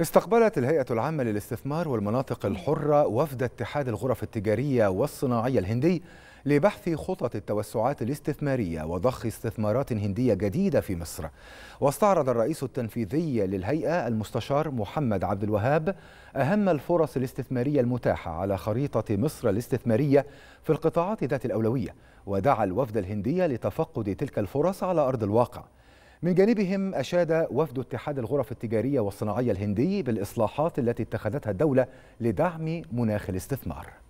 استقبلت الهيئة العامة للاستثمار والمناطق الحرة وفد اتحاد الغرف التجارية والصناعية الهندي لبحث خطط التوسعات الاستثمارية وضخ استثمارات هندية جديدة في مصر واستعرض الرئيس التنفيذي للهيئة المستشار محمد عبد الوهاب أهم الفرص الاستثمارية المتاحة على خريطة مصر الاستثمارية في القطاعات ذات الأولوية ودعا الوفد الهندي لتفقد تلك الفرص على أرض الواقع من جانبهم أشاد وفد اتحاد الغرف التجارية والصناعية الهندي بالإصلاحات التي اتخذتها الدولة لدعم مناخ الاستثمار